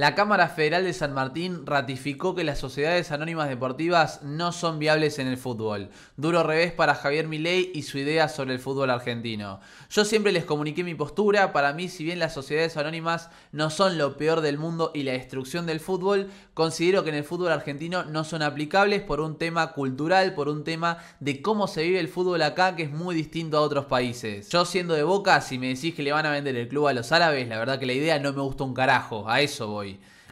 La Cámara Federal de San Martín ratificó que las sociedades anónimas deportivas no son viables en el fútbol. Duro revés para Javier Milei y su idea sobre el fútbol argentino. Yo siempre les comuniqué mi postura, para mí si bien las sociedades anónimas no son lo peor del mundo y la destrucción del fútbol, considero que en el fútbol argentino no son aplicables por un tema cultural, por un tema de cómo se vive el fútbol acá que es muy distinto a otros países. Yo siendo de Boca, si me decís que le van a vender el club a los árabes, la verdad que la idea no me gusta un carajo, a eso voy.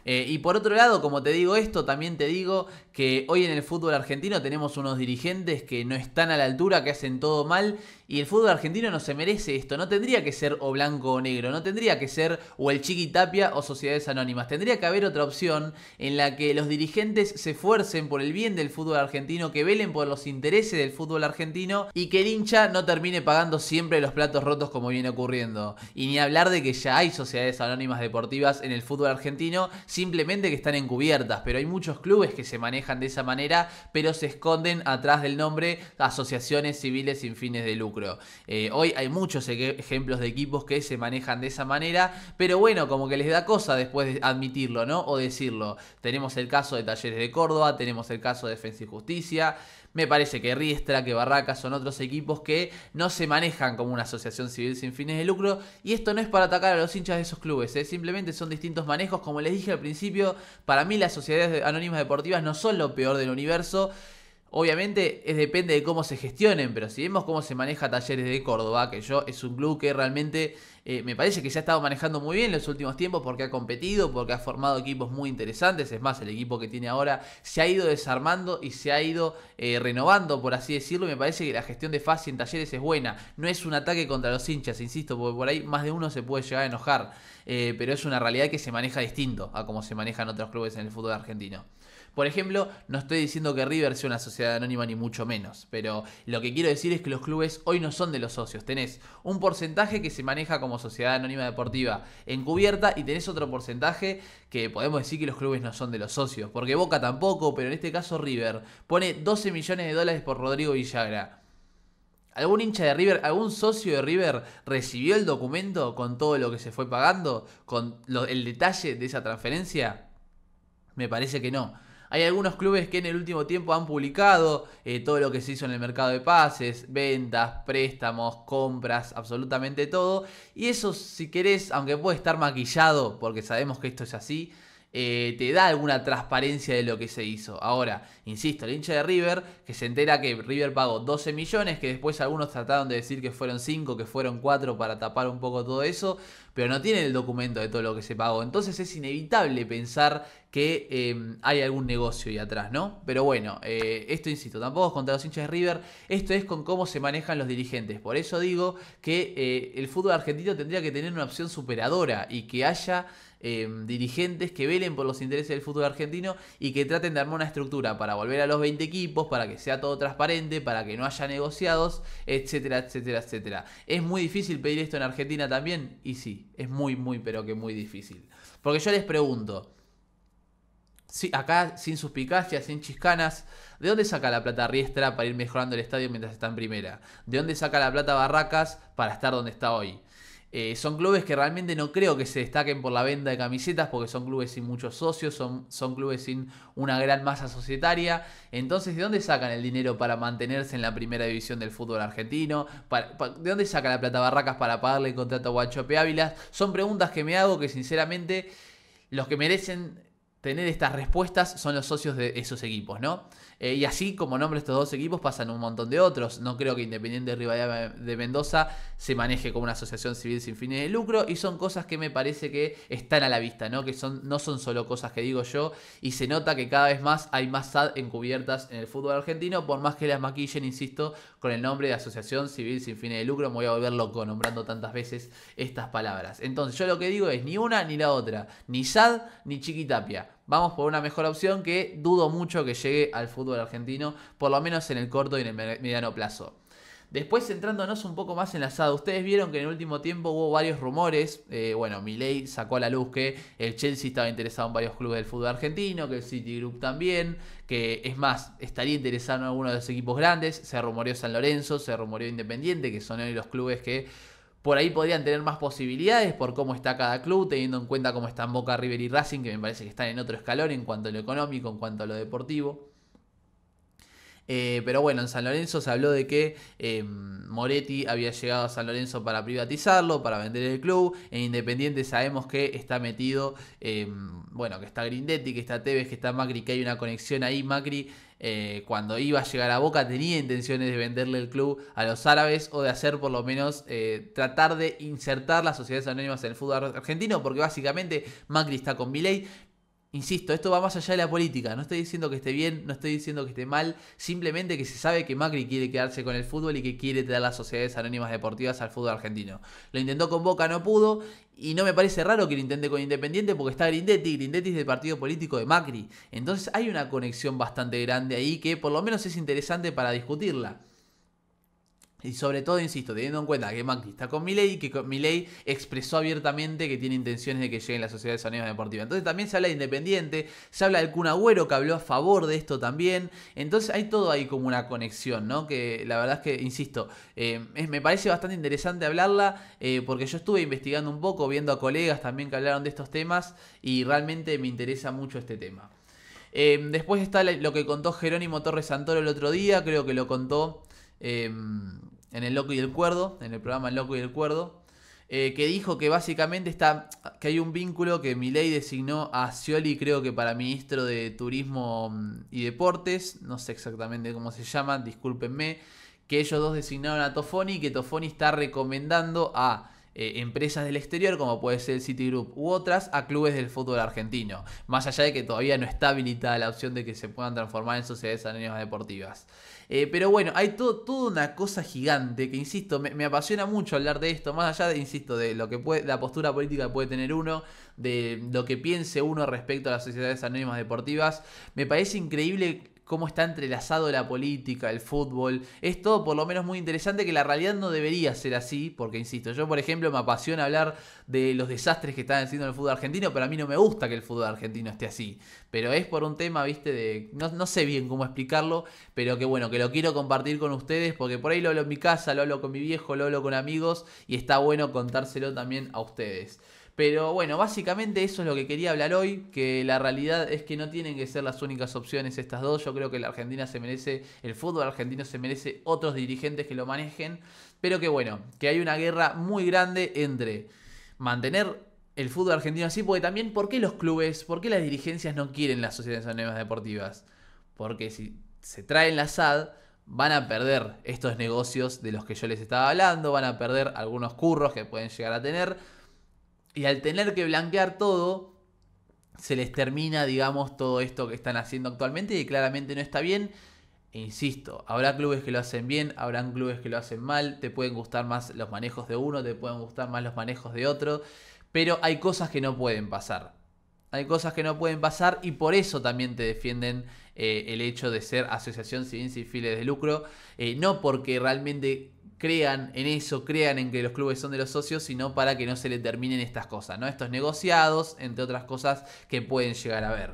Eh, y por otro lado, como te digo esto, también te digo que hoy en el fútbol argentino tenemos unos dirigentes que no están a la altura, que hacen todo mal, y el fútbol argentino no se merece esto, no tendría que ser o blanco o negro, no tendría que ser o el Chiqui Tapia o Sociedades Anónimas, tendría que haber otra opción en la que los dirigentes se esfuercen por el bien del fútbol argentino, que velen por los intereses del fútbol argentino y que el hincha no termine pagando siempre los platos rotos como viene ocurriendo. Y ni hablar de que ya hay sociedades anónimas deportivas en el fútbol argentino, simplemente que están encubiertas, pero hay muchos clubes que se manejan de esa manera, pero se esconden atrás del nombre asociaciones civiles sin fines de lucro. Eh, hoy hay muchos ejemplos de equipos que se manejan de esa manera, pero bueno, como que les da cosa después de admitirlo, ¿no? O decirlo. Tenemos el caso de Talleres de Córdoba, tenemos el caso de Defensa y Justicia, me parece que Riestra, que Barracas son otros equipos que no se manejan como una asociación civil sin fines de lucro. Y esto no es para atacar a los hinchas de esos clubes, ¿eh? simplemente son distintos manejos. Como les dije al principio, para mí las sociedades anónimas deportivas no son lo peor del universo. Obviamente es depende de cómo se gestionen, pero si vemos cómo se maneja Talleres de Córdoba, que yo es un club que realmente eh, me parece que se ha estado manejando muy bien en los últimos tiempos porque ha competido, porque ha formado equipos muy interesantes. Es más, el equipo que tiene ahora se ha ido desarmando y se ha ido eh, renovando, por así decirlo. Y me parece que la gestión de Fassi en Talleres es buena. No es un ataque contra los hinchas, insisto, porque por ahí más de uno se puede llegar a enojar. Eh, pero es una realidad que se maneja distinto a cómo se manejan otros clubes en el fútbol argentino. Por ejemplo, no estoy diciendo que River sea una sociedad anónima ni mucho menos, pero lo que quiero decir es que los clubes hoy no son de los socios. Tenés un porcentaje que se maneja como sociedad anónima deportiva encubierta y tenés otro porcentaje que podemos decir que los clubes no son de los socios, porque Boca tampoco, pero en este caso River pone 12 millones de dólares por Rodrigo Villagra. ¿Algún hincha de River, algún socio de River recibió el documento con todo lo que se fue pagando? ¿Con el detalle de esa transferencia? Me parece que no. Hay algunos clubes que en el último tiempo han publicado eh, todo lo que se hizo en el mercado de pases, ventas, préstamos, compras, absolutamente todo. Y eso, si querés, aunque puede estar maquillado, porque sabemos que esto es así, eh, te da alguna transparencia de lo que se hizo. Ahora, insisto, el hincha de River, que se entera que River pagó 12 millones, que después algunos trataron de decir que fueron 5, que fueron 4 para tapar un poco todo eso, pero no tiene el documento de todo lo que se pagó. Entonces es inevitable pensar que em, hay algún negocio ahí atrás, ¿no? Pero bueno, eh, esto insisto, tampoco es contra los hinchas de River, esto es con cómo se manejan los dirigentes. Por eso digo que eh, el fútbol argentino tendría que tener una opción superadora y que haya em, dirigentes que velen por los intereses del fútbol argentino y que traten de armar una estructura para volver a los 20 equipos, para que sea todo transparente, para que no haya negociados, etcétera, etcétera, etcétera. Es muy difícil pedir esto en Argentina también, y sí, es muy, muy, pero que muy difícil. Porque yo les pregunto, acá sin suspicacias, sin chiscanas. ¿De dónde saca la plata Riestra para ir mejorando el estadio mientras está en primera? ¿De dónde saca la plata Barracas para estar donde está hoy? Eh, son clubes que realmente no creo que se destaquen por la venta de camisetas porque son clubes sin muchos socios, son, son clubes sin una gran masa societaria. Entonces, ¿de dónde sacan el dinero para mantenerse en la primera división del fútbol argentino? de dónde saca la plata Barracas para pagarle el contrato a Guachope Ávila? Son preguntas que me hago que sinceramente los que merecen tener estas respuestas son los socios de esos equipos, ¿no? Eh, y así como nombres estos dos equipos pasan un montón de otros. No creo que Independiente de Rivadavia de Mendoza se maneje como una asociación civil sin fines de lucro y son cosas que me parece que están a la vista, ¿no? Que son, no son solo cosas que digo yo y se nota que cada vez más hay más SAD encubiertas en el fútbol argentino, por más que las maquillen, insisto, con el nombre de asociación civil sin fines de lucro, me voy a volver loco nombrando tantas veces estas palabras. Entonces yo lo que digo es ni una ni la otra, ni SAD ni Chiquitapia vamos por una mejor opción que dudo mucho que llegue al fútbol argentino, por lo menos en el corto y en el mediano plazo. Después, centrándonos un poco más en la SAD, ustedes vieron que en el último tiempo hubo varios rumores. Eh, bueno, Milei sacó a la luz que el Chelsea estaba interesado en varios clubes del fútbol argentino, que el City Group también, que es más, estaría interesado en alguno de los equipos grandes. Se rumoreó San Lorenzo, se rumoreó Independiente, que son hoy los clubes que por ahí podrían tener más posibilidades por cómo está cada club, teniendo en cuenta cómo están Boca, River y Racing, que me parece que están en otro escalón en cuanto a lo económico, en cuanto a lo deportivo. Eh, pero bueno, en San Lorenzo se habló de que eh, Moretti había llegado a San Lorenzo para privatizarlo, para vender el club. En Independiente sabemos que está metido, eh, bueno, que está Grindetti, que está Tevez, que está Macri, que hay una conexión ahí. Macri, cuando iba a llegar a Boca, tenía intenciones de venderle el club a los árabes o de hacer por lo menos tratar de insertar las sociedades anónimas en el fútbol argentino, porque básicamente Macri está con Viley. Insisto, esto va más allá de la política. No estoy diciendo que esté bien, no estoy diciendo que esté mal. Simplemente que se sabe que Macri quiere quedarse con el fútbol y que quiere traer las sociedades anónimas deportivas al fútbol argentino. Lo intentó con Boca, no pudo. Y no me parece raro que lo intente con Independiente porque está Grindetti. Grindetti es del partido político de Macri. Entonces hay una conexión bastante grande ahí que por lo menos es interesante para discutirla. Y sobre todo, insisto, teniendo en cuenta que Macri está con Miley, y que Miley expresó abiertamente que tiene intenciones de que llegue la Sociedad de Sanidad Deportiva. Entonces también se habla de Independiente, se habla del Kun Agüero que habló a favor de esto también. Entonces hay todo ahí como una conexión, ¿no? Que la verdad es que, insisto, eh, me parece bastante interesante hablarla eh, porque yo estuve investigando un poco, viendo a colegas también que hablaron de estos temas y realmente me interesa mucho este tema. Eh, después está lo que contó Jerónimo Torres Santoro el otro día, creo que lo contó Em, en El Loco y el Cuerdo, en el programa El Loco y el Cuerdo, eh, que dijo que básicamente está, que hay un vínculo que Milei designó a Scioli, creo que para ministro de Turismo mm, y Deportes, no sé exactamente cómo se llama, discúlpenme, que ellos dos designaron a Tofoni y que Tofoni está recomendando a eh, empresas del exterior, como puede ser Citigroup u otras, a clubes del fútbol argentino, más allá de que todavía no está habilitada la opción de que se puedan transformar en sociedades anónimas deportivas. Eh, pero bueno, hay todo, toda una cosa gigante que, insisto, me, apasiona mucho hablar de esto, más allá de, insisto, de lo que puede, la postura política que puede tener uno, de lo que piense uno respecto a las sociedades anónimas deportivas. Me parece increíble cómo está entrelazado la política, el fútbol. Es todo por lo menos muy interesante que la realidad no debería ser así, porque insisto, yo por ejemplo me apasiona hablar de los desastres que están haciendo el fútbol argentino, pero a mí no me gusta que el fútbol argentino esté así. Pero es por un tema, viste, de... No, no sé bien cómo explicarlo, pero que bueno, que lo quiero compartir con ustedes, porque por ahí lo hablo en mi casa, lo hablo con mi viejo, lo hablo con amigos, y está bueno contárselo también a ustedes. Pero bueno, básicamente eso es lo que quería hablar hoy, que la realidad es que no tienen que ser las únicas opciones estas dos. Yo creo que la Argentina se merece, el fútbol argentino se merece otros dirigentes que lo manejen, pero que bueno, que hay una guerra muy grande entre mantener el fútbol argentino así, porque también, ¿por qué los clubes, por qué las dirigencias no quieren las sociedades anónimas deportivas? Porque si se traen la SAD, van a perder estos negocios de los que yo les estaba hablando, van a perder algunos curros que pueden llegar a tener y al tener que blanquear todo, se les termina, digamos, todo esto que están haciendo actualmente y claramente no está bien. E insisto, habrá clubes que lo hacen bien, habrán clubes que lo hacen mal, te pueden gustar más los manejos de uno, te pueden gustar más los manejos de otro, pero hay cosas que no pueden pasar. Hay cosas que no pueden pasar y por eso también te defienden eh, el hecho de ser asociación sin fines de lucro, eh, no porque realmente crean en eso, crean en que los clubes son de los socios, sino para que no se le terminen estas cosas, ¿no? Estos negociados, entre otras cosas que pueden llegar a ver.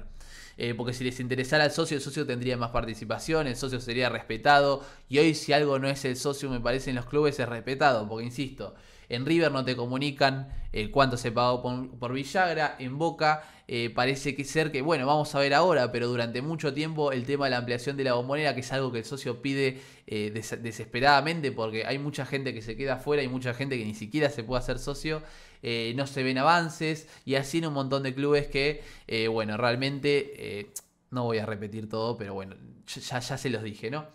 Eh, porque si les interesara al socio, el socio tendría más participación, el socio sería respetado, y hoy si algo no es el socio, me parece, en los clubes es respetado, porque insisto, en River no te comunican el eh, cuánto se pagó por, Villagra. En Boca eh, parece que ser que, bueno, vamos a ver ahora, pero durante mucho tiempo el tema de la ampliación de la bombonera, que es algo que el socio pide eh, desesperadamente, porque hay mucha gente que se queda afuera, y mucha gente que ni siquiera se puede hacer socio. no se ven avances y así en un montón de clubes que, bueno, realmente no voy a repetir todo, pero bueno, ya se los dije, ¿no?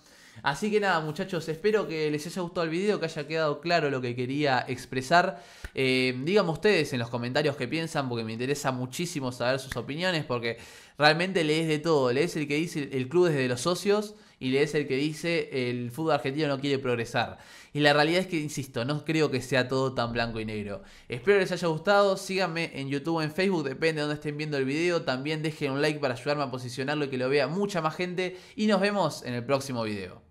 Así que nada, muchachos, espero que les haya gustado el video, que haya quedado claro lo que quería expresar. Eh, díganme ustedes en los comentarios qué piensan, porque me interesa muchísimo saber sus opiniones, porque realmente lees de todo. Lees el que dice el club desde los socios y lees el que dice el fútbol argentino no quiere progresar. Y la realidad es que, insisto, no creo que sea todo tan blanco y negro. Espero les haya gustado, síganme en YouTube o en Facebook, depende de donde estén viendo el video. También dejen un like para ayudarme a posicionarlo y que lo vea mucha más gente. Y nos vemos en el próximo video.